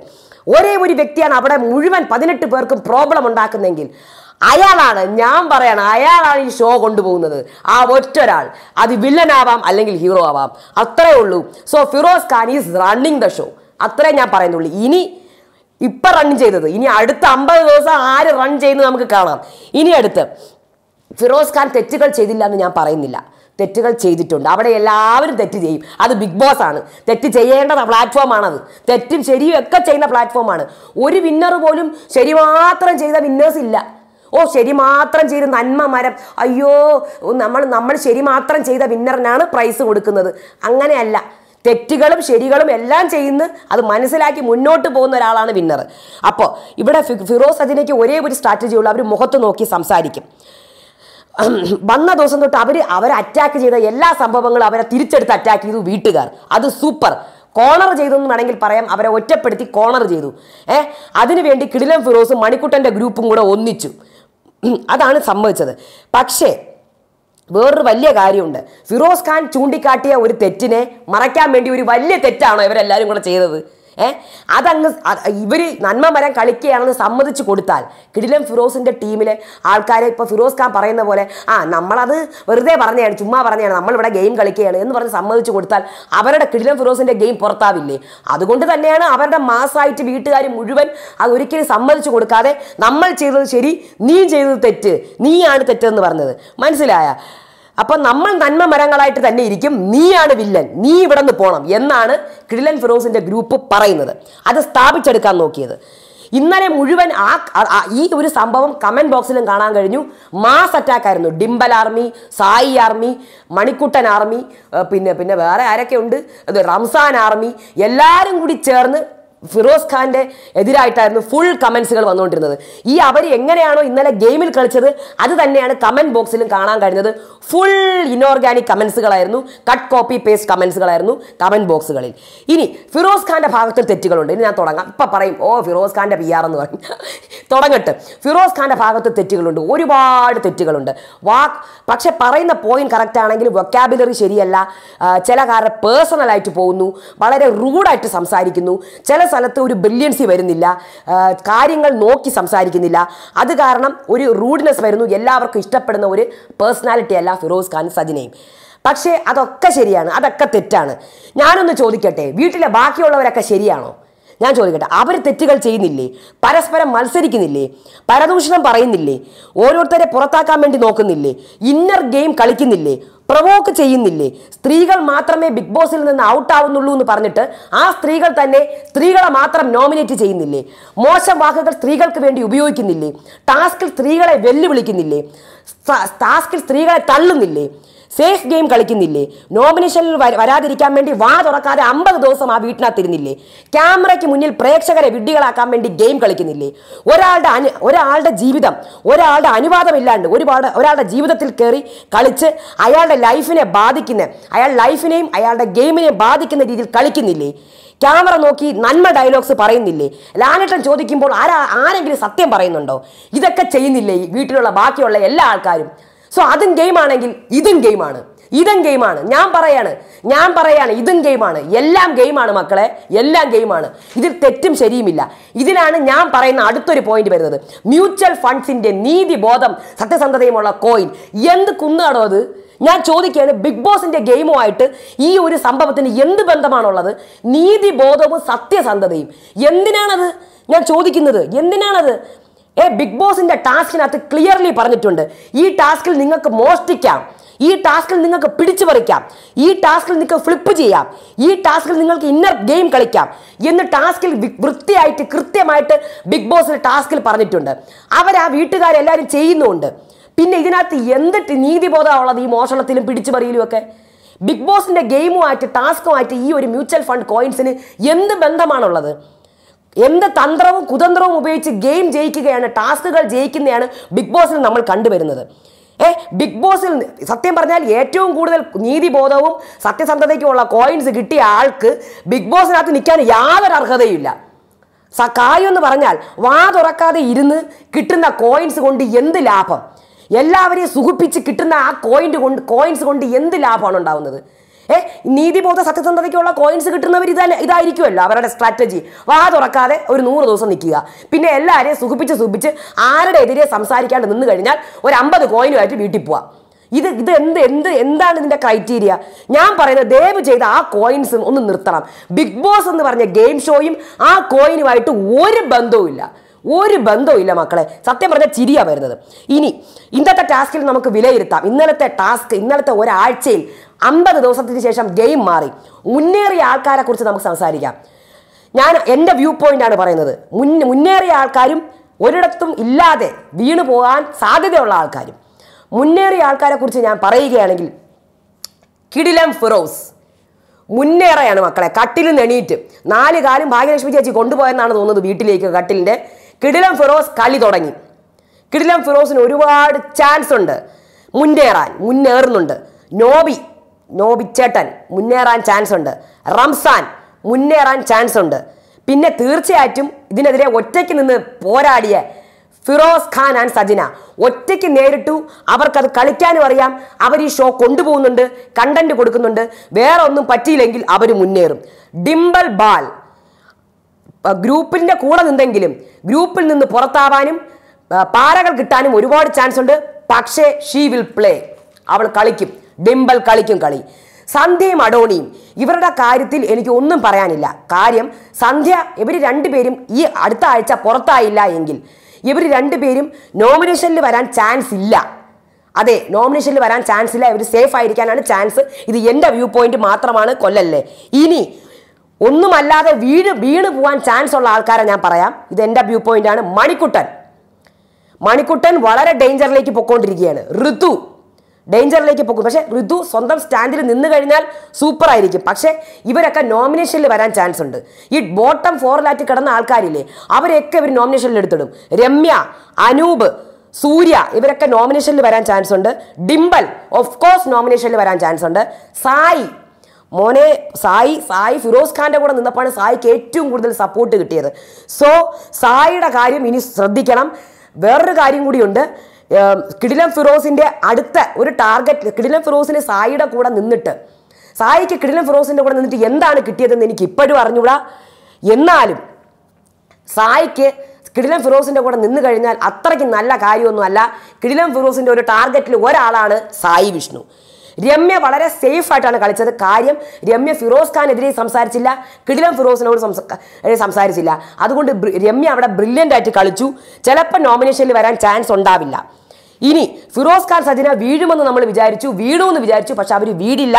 Speaker 1: ഒരേ ഒരു വ്യക്തിയാണ് അവിടെ മുഴുവൻ പതിനെട്ട് പേർക്കും പ്രോബ്ലം ഉണ്ടാക്കുന്നതെങ്കിൽ അയാളാണ് ഞാൻ പറയണം അയാളാണ് ഈ ഷോ കൊണ്ടുപോകുന്നത് ആ ഒറ്റൊരാൾ അത് വില്ലനാവാം അല്ലെങ്കിൽ ഹീറോ ആവാം അത്രേ ഉള്ളൂ so Firoz Khan is running the show അത്രേ ഞാൻ പറയുന്നുള്ളൂ ഇനി ഇപ്പം റൺ ചെയ്തത് ഇനി അടുത്ത അമ്പത് ദിവസം ആര് റൺ ചെയ്യുന്നത് നമുക്ക് കാണാം ഇനി അടുത്ത് ഫിറോസ് ഖാൻ തെറ്റുകൾ ചെയ്തില്ല എന്ന് ഞാൻ പറയുന്നില്ല തെറ്റുകൾ ചെയ്തിട്ടുണ്ട് അവിടെ എല്ലാവരും തെറ്റ് ചെയ്യും അത് ബിഗ് ബോസ് ആണ് തെറ്റ് ചെയ്യേണ്ട പ്ലാറ്റ്ഫോമാണത് തെറ്റും ശരിയും ഒക്കെ ചെയ്യുന്ന പ്ലാറ്റ്ഫോമാണ് ഒരു വിന്നർ പോലും ശരി മാത്രം ചെയ്ത വിന്നേഴ്സ് ഇല്ല ഓ ശരി മാത്രം ചെയ്ത് നന്മ മരം അയ്യോ നമ്മൾ നമ്മൾ ശരി മാത്രം ചെയ്ത വിന്നറിനാണ് പ്രൈസ് കൊടുക്കുന്നത് അങ്ങനെയല്ല തെറ്റുകളും ശരികളും എല്ലാം ചെയ്യുന്ന അത് മനസ്സിലാക്കി മുന്നോട്ട് പോകുന്ന ഒരാളാണ് വിന്നർ അപ്പോൾ ഇവിടെ ഫിറോസ് അതിനേക്ക് ഒരേ ഒരു സ്ട്രാറ്റജി ഉള്ളൂ അവർ മുഖത്ത് നോക്കി സംസാരിക്കും വന്ന ദിവസം തൊട്ട് അവർ അവരെ അറ്റാക്ക് ചെയ്ത എല്ലാ സംഭവങ്ങളും അവരെ തിരിച്ചെടുത്ത് അറ്റാക്ക് ചെയ്തു വീട്ടുകാർ അത് സൂപ്പർ കോണർ ചെയ്തു എന്ന് വേണമെങ്കിൽ പറയാം അവരെ ഒറ്റപ്പെടുത്തി കോണർ ചെയ്തു ഏഹ് അതിനുവേണ്ടി കിടിലം ഫിറോസും മണിക്കുട്ടൻ്റെ ഗ്രൂപ്പും കൂടെ ഒന്നിച്ചു അതാണ് സംഭവിച്ചത് പക്ഷേ വേറൊരു വലിയ കാര്യമുണ്ട് ഫിറോസ് ഖാൻ ചൂണ്ടിക്കാട്ടിയ ഒരു തെറ്റിനെ മറയ്ക്കാൻ വേണ്ടി ഒരു വലിയ തെറ്റാണോ ഇവരെല്ലാവരും കൂടെ ചെയ്തത് ഏഹ് അതങ്ങ് ഇവർ നന്മ മരം കളിക്കുകയാണെന്ന് സമ്മതിച്ചു കൊടുത്താൽ കിടിലം ഫിറോസിൻ്റെ ടീമിലെ ആൾക്കാരെ ഇപ്പോൾ ഫിറോസ് ഖാൻ പറയുന്ന പോലെ ആ നമ്മളത് വെറുതെ പറഞ്ഞതാണ് ചുമ്മാ പറഞ്ഞതാണ് നമ്മളിവിടെ ഗെയിം കളിക്കുകയാണ് എന്ന് പറഞ്ഞ് സമ്മതിച്ചു കൊടുത്താൽ അവരുടെ കിടിലം ഫിറോസിൻ്റെ ഗെയിം പുറത്താവില്ലേ അതുകൊണ്ട് തന്നെയാണ് അവരുടെ മാസമായിട്ട് വീട്ടുകാർ മുഴുവൻ അത് ഒരിക്കലും സമ്മതിച്ചു കൊടുക്കാതെ നമ്മൾ ചെയ്തത് ശരി നീ ചെയ്തത് തെറ്റ് നീയാണ് തെറ്റെന്ന് പറഞ്ഞത് മനസ്സിലായ അപ്പൊ നമ്മൾ നന്മ മരങ്ങളായിട്ട് തന്നെ ഇരിക്കും നീയാണ് വില്ലൻ നീ ഇവിടെ നിന്ന് പോകണം എന്നാണ് കിടിലൻ ഫിറോസിന്റെ ഗ്രൂപ്പ് പറയുന്നത് അത് സ്ഥാപിച്ചെടുക്കാൻ നോക്കിയത് ഇന്നലെ മുഴുവൻ ആ ഈ ഒരു സംഭവം കമൻറ്റ് ബോക്സിലും കാണാൻ കഴിഞ്ഞു മാസ് അറ്റാക്ക് ആയിരുന്നു Dimpal army Sai army Manikuttan army പിന്നെ പിന്നെ വേറെ ആരൊക്കെ ഉണ്ട് റംസാൻ ആർമി എല്ലാവരും കൂടി ചേർന്ന് ഫിറോസ് ഖാന്റെ എതിരായിട്ടായിരുന്നു ഫുൾ കമൻസുകൾ വന്നുകൊണ്ടിരുന്നത് ഈ അവർ എങ്ങനെയാണോ ഇന്നലെ ഗെയിമിൽ കളിച്ചത് അത് തന്നെയാണ് കമൻറ്റ് ബോക്സിലും കാണാൻ കഴിഞ്ഞത് ഫുൾ ഇനോർഗാനിക് കമൻസുകളായിരുന്നു കട്ട് കോപ്പി പേസ്റ്റ് കമൻസുകളായിരുന്നു കമൻറ്റ് ബോക്സുകളിൽ ഇനി ഫിറോസ് ഖാന്റെ ഭാഗത്തിൽ തെറ്റുകളുണ്ട് ഇനി ഞാൻ തുടങ്ങാം ഇപ്പം പറയും ഓ ഫിറോസ് ഖാന്റെ പി ആർ എന്ന് പറഞ്ഞു തുടങ്ങട്ടെ ഫിറോസ് ഖാന്റെ ഭാഗത്ത് തെറ്റുകളുണ്ട് ഒരുപാട് തെറ്റുകളുണ്ട് വാ പക്ഷെ പറയുന്ന പോയിന്റ് കറക്റ്റ് ആണെങ്കിൽ വൊക്കാബുലറി ശരിയല്ല ചില കാരുടെ പേഴ്സണലായിട്ട് പോകുന്നു വളരെ റൂഡായിട്ട് സംസാരിക്കുന്നു ചില സ്ഥലത്ത് ഒരു ബ്രില്യൻസി വരുന്നില്ല കാര്യങ്ങൾ നോക്കി സംസാരിക്കുന്നില്ല അത് കാരണം ഒരു റൂഡ്നെസ് വരുന്നു എല്ലാവർക്കും ഇഷ്ടപ്പെടുന്ന ഒരു പേഴ്സണാലിറ്റി അല്ല ഫിറോസ് ഖാൻ സജിനയും പക്ഷേ അതൊക്കെ ശരിയാണ് അതൊക്കെ തെറ്റാണ് ഞാനൊന്ന് ചോദിക്കട്ടെ വീട്ടിലെ ബാക്കിയുള്ളവരൊക്കെ ശരിയാണോ ഞാൻ ചോദിക്കട്ടെ അവർ തെറ്റുകൾ ചെയ്യുന്നില്ലേ പരസ്പരം മത്സരിക്കുന്നില്ലേ പരദൂഷണം പറയുന്നില്ലേ ഓരോരുത്തരെ പുറത്താക്കാൻ വേണ്ടി നോക്കുന്നില്ലേ ഇന്നർ ഗെയിം കളിക്കുന്നില്ലേ പ്രവോക്ക് ചെയ്യുന്നില്ലേ സ്ത്രീകൾ മാത്രമേ ബിഗ് ബോസിൽ നിന്ന് ഔട്ട് ആവുന്നുള്ളൂ എന്ന് പറഞ്ഞിട്ട് ആ സ്ത്രീകൾ തന്നെ സ്ത്രീകളെ മാത്രം നോമിനേറ്റ് ചെയ്യുന്നില്ലേ മോശം വാക്കുകൾ സ്ത്രീകൾക്ക് വേണ്ടി ഉപയോഗിക്കുന്നില്ലേ ടാസ്കിൽ സ്ത്രീകളെ വെല്ലുവിളിക്കുന്നില്ലേ ടാസ്കിൽ സ്ത്രീകളെ തള്ളുന്നില്ലേ സേഫ് ഗെയിം കളിക്കുന്നില്ലേ നോമിനേഷനിൽ വരാതിരിക്കാൻ വേണ്ടി വാ തുറക്കാതെ അമ്പത് ദിവസം ആ വീട്ടിനകത്തിരുന്നില്ലേ ക്യാമറയ്ക്ക് മുന്നിൽ പ്രേക്ഷകരെ വിഡ്ഢികളാക്കാൻ വേണ്ടി ഗെയിം കളിക്കുന്നില്ലേ ഒരാളുടെ അനു ഒരാളുടെ ജീവിതം ഒരാളുടെ അനുവാദമില്ലാണ്ട് ഒരുപാട് ഒരാളുടെ ജീവിതത്തിൽ കയറി കളിച്ച് അയാളുടെ ലൈഫിനെ ബാധിക്കുന്ന അയാൾ ലൈഫിനെയും അയാളുടെ ഗെയിമിനെയും ബാധിക്കുന്ന രീതിയിൽ കളിക്കുന്നില്ലേ ക്യാമറ നോക്കി നന്മ ഡയലോഗ്സ് പറയുന്നില്ലേ ലാനട്ടൻ ചോദിക്കുമ്പോൾ ആരാ ആരെങ്കിലും സത്യം പറയുന്നുണ്ടോ ഇതൊക്കെ ചെയ്യുന്നില്ലേ വീട്ടിലുള്ള ബാക്കിയുള്ള എല്ലാ ആൾക്കാരും സോ അതും ആണെങ്കിൽ ഇതും ഗെയിമാണ് ഇതും ഗെയിമാണ് ഞാൻ പറയാണ് ഞാൻ പറയാണ് ഇതും ഗെയിമാണ് എല്ലാം ഗെയിമാണ് മക്കളെ എല്ലാം ഗെയിമാണ് ഇതിൽ തെറ്റും ശരിയുമില്ല ഇതിലാണ് ഞാൻ പറയുന്ന അടുത്തൊരു പോയിന്റ് വരുന്നത് മ്യൂച്വൽ ഫണ്ട്സിന്റെ നീതി ബോധം സത്യസന്ധതയുമുള്ള കോയിൻ എന്ത് കുന്നാണോ അത് ഞാൻ ചോദിക്കുകയാണ് ബിഗ് ബോസിന്റെ ഗെയിമുമായിട്ട് ഈ ഒരു സംഭവത്തിന് എന്ത് ബന്ധമാണുള്ളത് നീതി ബോധവും സത്യസന്ധതയും എന്തിനാണത് ഞാൻ ചോദിക്കുന്നത് എന്തിനാണത് ഏ ബിഗ് ബോസിന്റെ ടാസ്കിനകത്ത് ക്ലിയർലി പറഞ്ഞിട്ടുണ്ട് ഈ ടാസ്കിൽ നിങ്ങൾക്ക് മോഷ്ടിക്കാം ഈ ടാസ്കിൽ നിങ്ങൾക്ക് പിടിച്ചു പറിക്കാം ഈ ടാസ്കിൽ നിങ്ങൾക്ക് ഫ്ലിപ്പ് ചെയ്യാം ഈ ടാസ്കിൽ നിങ്ങൾക്ക് ഇന്നർ ഗെയിം കളിക്കാം എന്ന് ടാസ്കിൽ വൃത്തിയായിട്ട് കൃത്യമായിട്ട് ബിഗ് ബോസ് ടാസ്കിൽ പറഞ്ഞിട്ടുണ്ട് അവർ ആ വീട്ടുകാരെല്ലാവരും ചെയ്യുന്നുണ്ട് പിന്നെ ഇതിനകത്ത് എന്തിട്ട് നീതിബോധമുള്ളത് ഈ മോഷണത്തിലും പറയിലും ഒക്കെ ബിഗ് ബോസിൻ്റെ ഗെയിമുമായിട്ട് ടാസ്കുമായിട്ട് ഈ ഒരു മ്യൂച്വൽ ഫണ്ട് കോയിൻസിന് എന്ത് ബന്ധമാണുള്ളത് എന്ത് തന്ത്രവും കുതന്ത്രവും ഉപയോഗിച്ച് ഗെയിം ജയിക്കുകയാണ് ടാസ്കുകൾ ജയിക്കുന്നതാണ് ബിഗ് ബോസിൽ നമ്മൾ കണ്ടുവരുന്നത് ഏഹ് ബിഗ് ബോസിൽ സത്യം പറഞ്ഞാൽ ഏറ്റവും കൂടുതൽ നീതിബോധവും സത്യസന്ധതയ്ക്കുമുള്ള കോയിൻസ് കിട്ടിയ ആൾക്ക് ബിഗ് ബോസിനകത്ത് നിൽക്കാൻ യാതൊരു അർഹതയില്ല എന്ന് പറഞ്ഞാൽ വാ തുറക്കാതെ ഇരുന്ന് കിട്ടുന്ന കോയിൻസ് കൊണ്ട് എന്ത് ലാഭം എല്ലാവരെയും സുഖിപ്പിച്ച് കിട്ടുന്ന ആ കോയിൻ്റ് കൊണ്ട് കോയിൻസ് കൊണ്ട് എന്ത് ലാഭമാണ് ഉണ്ടാവുന്നത് ഏഹ് നീതിബോധ സത്യസന്ധതയ്ക്കുള്ള കോയിൻസ് കിട്ടുന്നവർ ഇതാ ഇതായിരിക്കുമല്ലോ അവരുടെ സ്ട്രാറ്റജി വാ തുറക്കാതെ ഒരു നൂറ് ദിവസം നിൽക്കുക പിന്നെ എല്ലാവരെയും സുഖിപ്പിച്ച് സുഖിപ്പിച്ച് ആരുടെ എതിരെ സംസാരിക്കാണ്ട് നിന്ന് കഴിഞ്ഞാൽ ഒരു അമ്പത് കോയിനുമായിട്ട് വീട്ടിൽ പോവാം ഇത് ഇത് എന്ത് എന്ത് എന്താണ് ഇതിൻ്റെ ക്രൈറ്റീരിയ ഞാൻ പറയുന്നത് ദയവ് ചെയ്ത് ആ കോയിൻസ് ഒന്ന് നിർത്തണം ബിഗ് ബോസ് എന്ന് പറഞ്ഞ ഗെയിം ഷോയും ആ കോയിനുമായിട്ട് ഒരു ബന്ധവുമില്ല ഒരു ബന്ധവും ഇല്ല മക്കളെ സത്യം പറഞ്ഞാൽ ചിരിയാ വരുന്നത് ഇനി ഇന്നത്തെ ടാസ്കിൽ നമുക്ക് വിലയിരുത്താം ഇന്നലത്തെ ടാസ്ക് ഇന്നലത്തെ ഒരാഴ്ചയിൽ അമ്പത് ദിവസത്തിന് ശേഷം ഗെയിം മാറി മുന്നേറിയ ആൾക്കാരെ കുറിച്ച് നമുക്ക് സംസാരിക്കാം ഞാൻ എൻ്റെ വ്യൂ ആണ് പറയുന്നത് മുൻ മുന്നേറിയ ആൾക്കാരും ഒരിടത്തും ഇല്ലാതെ വീണു പോകാൻ സാധ്യതയുള്ള ആൾക്കാരും മുന്നേറിയ ആൾക്കാരെ കുറിച്ച് ഞാൻ പറയുകയാണെങ്കിൽ കിടിലം ഫിറോസ് മുന്നേറെയാണ് മക്കളെ കട്ടിലും നെണീറ്റ് നാല് കാലും ഭാഗ്യലക്ഷ്മി ചേച്ചി കൊണ്ടുപോയെന്നാണ് തോന്നുന്നത് വീട്ടിലേക്ക് കട്ടിലിൻ്റെ കിടിലം ഫിറോസ് കളി തുടങ്ങി കിടിലം ഫിറോസിന് ഒരുപാട് ചാൻസ് ഉണ്ട് മുന്നേറാൻ മുന്നേറുന്നുണ്ട് നോബി നോബി ചേട്ടൻ മുന്നേറാൻ ചാൻസ് ഉണ്ട് റംസാൻ മുന്നേറാൻ ചാൻസ് ഉണ്ട് പിന്നെ തീർച്ചയായിട്ടും ഇതിനെതിരെ ഒറ്റയ്ക്ക് നിന്ന് പോരാടിയ ഫിറോസ് ഖാൻ ആൻഡ് സജിന ഒറ്റയ്ക്ക് നേരിട്ടു അവർക്കത് കളിക്കാനും അറിയാം അവർ ഈ ഷോ കൊണ്ടുപോകുന്നുണ്ട് കണ്ടന്റ് കൊടുക്കുന്നുണ്ട് വേറെ ഒന്നും പറ്റിയില്ലെങ്കിൽ അവർ മുന്നേറും ഡിംബൽ ബാൽ ഗ്രൂപ്പിൻ്റെ കൂടെ നിന്നെങ്കിലും ഗ്രൂപ്പിൽ നിന്ന് പുറത്താവാനും പാരകൾ കിട്ടാനും ഒരുപാട് ചാൻസ് ഉണ്ട് പക്ഷേ ഷീ വിൽ പ്ലേ അവൾ കളിക്കും ഡിംബൽ കളിക്കും കളി സന്ധ്യയും അഡോണിയും ഇവരുടെ കാര്യത്തിൽ എനിക്ക് ഒന്നും പറയാനില്ല കാര്യം സന്ധ്യ ഇവർ രണ്ടുപേരും ഈ അടുത്ത ആഴ്ച പുറത്തായില്ല എങ്കിൽ ഇവർ രണ്ടുപേരും നോമിനേഷനിൽ വരാൻ ചാൻസ് ഇല്ല അതെ നോമിനേഷനിൽ വരാൻ ചാൻസ് ഇല്ല ഇവർ സേഫ് ആയിരിക്കാനാണ് ചാൻസ് ഇത് എൻ്റെ വ്യൂ പോയിന്റ് മാത്രമാണ് കൊല്ലല്ലേ ഇനി ഒന്നുമല്ലാതെ വീണ് വീണ് പോകാൻ ചാൻസ് ഉള്ള ആൾക്കാരെ ഞാൻ പറയാം ഇത് എൻ്റെ വ്യൂ ആണ് മണിക്കുട്ടൻ മണിക്കുട്ടൻ വളരെ ഡേഞ്ചറിലേക്ക് പൊക്കോണ്ടിരിക്കുകയാണ് ഋതു ഡേഞ്ചറിലേക്ക് പോകും പക്ഷേ ഋതു സ്വന്തം സ്റ്റാൻഡിൽ നിന്ന് കഴിഞ്ഞാൽ സൂപ്പർ ആയിരിക്കും പക്ഷേ ഇവരൊക്കെ നോമിനേഷനിൽ വരാൻ ചാൻസ് ഉണ്ട് ഈ ബോട്ടം ഫോറിലാറ്റി കിടന്ന ആൾക്കാരില്ലേ അവരെയൊക്കെ ഇവർ നോമിനേഷനിൽ എടുത്തിടും രമ്യ അനൂപ് സൂര്യ ഇവരൊക്കെ നോമിനേഷനിൽ വരാൻ ചാൻസ് ഉണ്ട് ഡിംബൽ ഓഫ് കോഴ്സ് നോമിനേഷനിൽ വരാൻ ചാൻസ് ഉണ്ട് സായി മോനെ സായി സായി ഫിറോസ് ഖാൻ്റെ കൂടെ നിന്നപ്പോഴാണ് സായിക്ക് ഏറ്റവും കൂടുതൽ സപ്പോർട്ട് കിട്ടിയത് സോ സായിയുടെ കാര്യം ഇനി ശ്രദ്ധിക്കണം വേറൊരു കാര്യം കൂടിയുണ്ട് കിടിലം ഫിറോസിൻ്റെ അടുത്ത ഒരു ടാർഗറ്റ് കിടിലം ഫിറോസിന് സായിയുടെ കൂടെ നിന്നിട്ട് സായിക്ക് കിടിലം ഫിറോസിൻ്റെ കൂടെ നിന്നിട്ട് എന്താണ് കിട്ടിയതെന്ന് എനിക്ക് ഇപ്പോഴും അറിഞ്ഞുകൂടാ എന്നാലും സായിക്ക് കിടിലം ഫിറോസിൻ്റെ കൂടെ നിന്ന് കഴിഞ്ഞാൽ അത്രയ്ക്ക് നല്ല കാര്യമൊന്നുമല്ല കിടിലം ഫിറോസിൻ്റെ ഒരു ടാർഗറ്റിൽ ഒരാളാണ് സായി വിഷ്ണു രമ്യ വളരെ സേഫ് ആയിട്ടാണ് കളിച്ചത് കാര്യം രമ്യ ഫിറോസ് ഖാനെതിരെ സംസാരിച്ചില്ല കിടിലം ഫിറോസിനോട് സംസാരിച്ചില്ല അതുകൊണ്ട് രമ്യ അവിടെ ബ്രില്യൻ്റ് ആയിട്ട് കളിച്ചു ചിലപ്പോൾ നോമിനേഷനിൽ വരാൻ ചാൻസ് ഉണ്ടാവില്ല ഇനി ഫിറോസ് ഖാൻ സജന വീഴുമെന്ന് നമ്മൾ വിചാരിച്ചു എന്ന് വിചാരിച്ചു പക്ഷെ അവർ വീടില്ല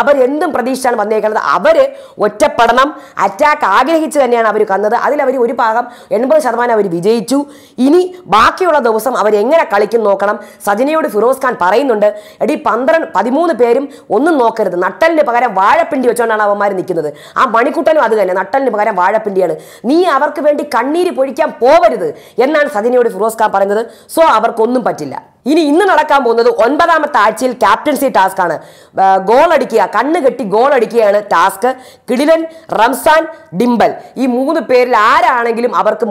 Speaker 1: അവർ എന്തും പ്രതീക്ഷിച്ചാണ് വന്നേക്കുന്നത് അവർ ഒറ്റപ്പെടണം അറ്റാക്ക് ആഗ്രഹിച്ച് തന്നെയാണ് അവർ കന്നത് അതിലവർ ഒരു ഭാഗം എൺപത് ശതമാനം അവർ വിജയിച്ചു ഇനി ബാക്കിയുള്ള ദിവസം എങ്ങനെ കളിക്കും നോക്കണം സജനയോട് ഫിറോസ് ഖാൻ പറയുന്നുണ്ട് എടി പന്ത്രണ്ട് പതിമൂന്ന് പേരും ഒന്നും നോക്കരുത് നട്ടലിന് പകരം വാഴപ്പിണ്ടി വെച്ചുകൊണ്ടാണ് അവന്മാർ നിൽക്കുന്നത് ആ മണിക്കുട്ടനും അത് തന്നെ നട്ടലിന് പകരം വാഴപ്പിണ്ടിയാണ് നീ അവർക്ക് വേണ്ടി കണ്ണീര് പൊഴിക്കാൻ പോവരുത് എന്നാണ് സജനയോട് ഫിറോസ് ഖാൻ പറയുന്നത് സോ അവർക്കൊന്നും പറ്റില്ല that ഇനി ഇന്ന് നടക്കാൻ പോകുന്നത് ഒൻപതാമത്തെ ആഴ്ചയിൽ ക്യാപ്റ്റൻസി ടാസ്ക് ആണ് ഗോൾ അടിക്കുക കണ്ണ് കെട്ടി ഗോൾ അടിക്കുകയാണ് ടാസ്ക് കിടിലൻ റംസാൻ ഡിംബൽ ഈ മൂന്ന് പേരിൽ ആരാണെങ്കിലും അവർക്ക്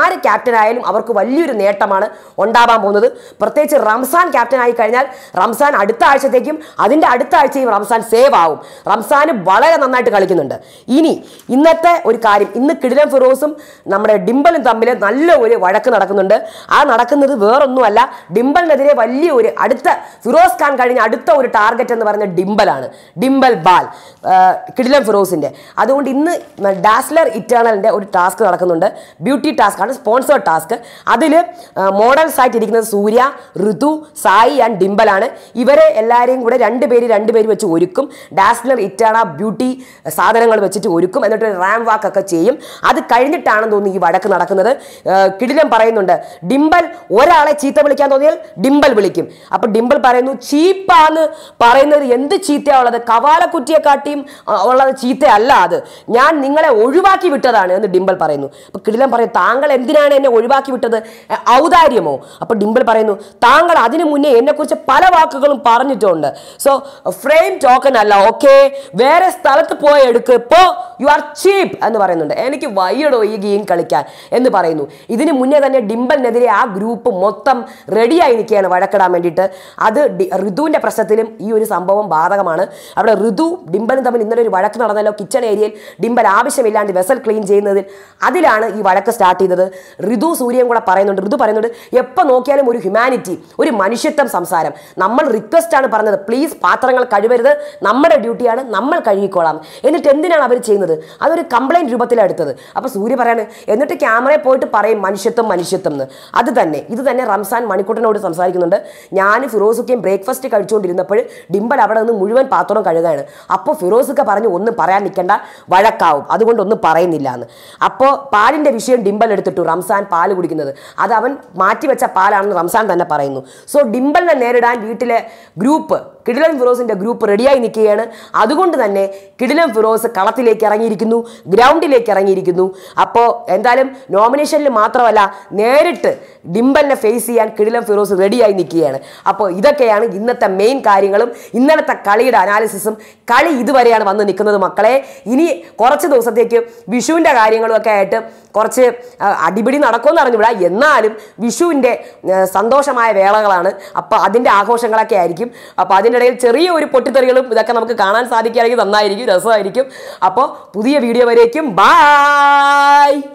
Speaker 1: ആര് ക്യാപ്റ്റൻ ആയാലും അവർക്ക് വലിയൊരു നേട്ടമാണ് ഉണ്ടാവാൻ പോകുന്നത് പ്രത്യേകിച്ച് റംസാൻ ക്യാപ്റ്റൻ ആയി കഴിഞ്ഞാൽ റംസാൻ അടുത്ത ആഴ്ചത്തേക്കും അതിൻ്റെ അടുത്ത ആഴ്ചയും റംസാൻ സേവ് ആവും റംസാൻ വളരെ നന്നായിട്ട് കളിക്കുന്നുണ്ട് ഇനി ഇന്നത്തെ ഒരു കാര്യം ഇന്ന് കിടിലൻ ഫിറോസും നമ്മുടെ ഡിംബലും തമ്മിൽ നല്ല ഒരു വഴക്ക് നടക്കുന്നുണ്ട് ആ നടക്കുന്നത് വേറൊന്നുമല്ല ഡിംബൽ ഡിംബലിനെതിരെ വലിയ ഒരു അടുത്ത ഫിറോസ് ഖാൻ കഴിഞ്ഞ അടുത്ത ഒരു ടാർഗറ്റ് എന്ന് പറയുന്നത് ഡിംബലാണ് ഡിംബൽ ബാൽ കിടിലം ഫിറോസിൻ്റെ അതുകൊണ്ട് ഇന്ന് ഡാസ്ലർ ഇറ്റേണലിൻ്റെ ഒരു ടാസ്ക് നടക്കുന്നുണ്ട് ബ്യൂട്ടി ടാസ്ക് ആണ് സ്പോൺസേഡ് ടാസ്ക് അതിൽ മോഡൽസ് ആയിട്ട് ഇരിക്കുന്നത് സൂര്യ ഋതു സായി ആൻഡ് ഡിംബലാണ് ഇവരെ എല്ലാവരെയും കൂടെ രണ്ട് പേര് രണ്ട് പേര് വെച്ച് ഒരുക്കും ഡാസ്ലർ ഇറ്റേണ ബ്യൂട്ടി സാധനങ്ങൾ വെച്ചിട്ട് ഒരുക്കും എന്നിട്ട് ഒരു റാം വാക്ക് ഒക്കെ ചെയ്യും അത് കഴിഞ്ഞിട്ടാണെന്ന് തോന്നുന്നു ഈ വടക്ക് നടക്കുന്നത് കിടിലം പറയുന്നുണ്ട് ഡിംബൽ ഒരാളെ ചീത്ത വിളിക്കാൻ തോന്നിയാൽ ഡിംബൽ വിളിക്കും അപ്പൊ ഡിംബൽ പറയുന്നു ചീപ്പാന്ന് പറയുന്നത് എന്ത് ചീത്തയുള്ളത് കവാലക്കുറ്റിയെ കാട്ടിയും ഉള്ളത് ചീത്തയല്ല അത് ഞാൻ നിങ്ങളെ ഒഴിവാക്കി വിട്ടതാണ് എന്ന് ഡിംബൽ പറയുന്നു അപ്പൊ കിടിലൻ പറയും താങ്കൾ എന്തിനാണ് എന്നെ ഒഴിവാക്കി വിട്ടത് ഔദാര്യമോ അപ്പൊ ഡിംബൽ പറയുന്നു താങ്കൾ അതിനു മുന്നേ എന്നെക്കുറിച്ച് പല വാക്കുകളും പറഞ്ഞിട്ടുണ്ട് സോ ഫ്രെയിം ടോക്കൺ അല്ല ഓക്കെ വേറെ സ്ഥലത്ത് പോയി എടുക്ക് ഇപ്പോ യു ആർ ചീപ്പ് എന്ന് പറയുന്നുണ്ട് എനിക്ക് വയ്യടോ ഈ ഗെയിം കളിക്കാൻ എന്ന് പറയുന്നു ഇതിനു മുന്നേ തന്നെ ഡിംബലിനെതിരെ ആ ഗ്രൂപ്പ് മൊത്തം റെഡിയായി നിൽക്കുകയാണ് വഴക്കിടാൻ വേണ്ടിയിട്ട് അത് ഋതുവിൻ്റെ പ്രശ്നത്തിലും ഈ ഒരു സംഭവം ബാധകമാണ് അവിടെ ഋതു ഡിംബലും തമ്മിൽ ഇന്നലെ ഒരു വഴക്ക് നടന്നല്ലോ കിച്ചൺ ഏരിയയിൽ ഡിംബൽ ആവശ്യമില്ലാണ്ട് വെസൽ ക്ലീൻ ചെയ്യുന്നതിൽ അതിലാണ് ഈ വഴക്ക് സ്റ്റാർട്ട് ചെയ്തത് ഋതു സൂര്യൻ കൂടെ പറയുന്നുണ്ട് ഋതു പറയുന്നുണ്ട് എപ്പോൾ നോക്കിയാലും ഒരു ഹ്യൂമാനിറ്റി ഒരു മനുഷ്യത്വം സംസാരം നമ്മൾ റിക്വസ്റ്റ് ആണ് പറഞ്ഞത് പ്ലീസ് പാത്രങ്ങൾ കഴിവരുത് നമ്മുടെ ഡ്യൂട്ടിയാണ് നമ്മൾ കഴുകിക്കോളാം എന്നിട്ട് എന്തിനാണ് അവർ ചെയ്യുന്നത് അതൊരു കംപ്ലൈൻറ്റ് രൂപത്തിലെടുത്തത് അപ്പോൾ സൂര്യ പറയാണ് എന്നിട്ട് ക്യാമറയിൽ പോയിട്ട് പറയും മനുഷ്യത്വം മനുഷ്യത്വം എന്ന് അത് തന്നെ ഇത് തന്നെ റംസാൻ മണിക്കൂട്ടനോട് സംസാരിക്കുന്നുണ്ട് ഞാൻ ഫിറോസുക്കയും ബ്രേക്ക്ഫാസ്റ്റ് കഴിച്ചുകൊണ്ടിരുന്നപ്പോൾ ഡിംബൽ അവിടെ നിന്ന് മുഴുവൻ പാത്രം കഴുകാണ് അപ്പോൾ ഫിറോസുക്ക പറഞ്ഞു ഒന്നും പറയാൻ നിൽക്കേണ്ട വഴക്കാവും അതുകൊണ്ട് ഒന്നും പറയുന്നില്ല എന്ന് അപ്പോൾ പാലിൻ്റെ വിഷയം ഡിംബൽ എടുത്തിട്ടു റംസാൻ പാൽ കുടിക്കുന്നത് അത് അവൻ മാറ്റിവെച്ച പാലാണെന്ന് റംസാൻ തന്നെ പറയുന്നു സോ ഡിംബലിനെ നേരിടാൻ വീട്ടിലെ ഗ്രൂപ്പ് കിടിലൻ ഫിറോസിൻ്റെ ഗ്രൂപ്പ് റെഡിയായി നിൽക്കുകയാണ് അതുകൊണ്ട് തന്നെ കിടിലൻ ഫിറോസ് കളത്തിലേക്ക് ഇറങ്ങിയിരിക്കുന്നു ഗ്രൗണ്ടിലേക്ക് ഇറങ്ങിയിരിക്കുന്നു അപ്പോൾ എന്തായാലും നോമിനേഷനിൽ മാത്രമല്ല നേരിട്ട് ഡിംബലിനെ ഫേസ് ചെയ്യാൻ കിടിലൻ ഫിറോസ് റെഡിയായി നിൽക്കുകയാണ് അപ്പോൾ ഇതൊക്കെയാണ് ഇന്നത്തെ മെയിൻ കാര്യങ്ങളും ഇന്നലത്തെ കളിയുടെ അനാലിസിസും കളി ഇതുവരെയാണ് വന്ന് നിൽക്കുന്നത് മക്കളെ ഇനി കുറച്ച് ദിവസത്തേക്ക് വിഷുവിൻ്റെ കാര്യങ്ങളുമൊക്കെ ആയിട്ട് കുറച്ച് അടിപിടി നടക്കുമെന്ന് അറിഞ്ഞുവിടാം എന്നാലും വിഷുവിൻ്റെ സന്തോഷമായ വേളകളാണ് അപ്പോൾ അതിൻ്റെ ആഘോഷങ്ങളൊക്കെ ആയിരിക്കും അപ്പോൾ അതിൻ്റെ ഇടയിൽ ചെറിയ ഒരു പൊട്ടിത്തെറികളും ഇതൊക്കെ നമുക്ക് കാണാൻ സാധിക്കുകയാണെങ്കിൽ നന്നായിരിക്കും രസമായിരിക്കും അപ്പോൾ പുതിയ വീഡിയോ വരേക്കും ബായ്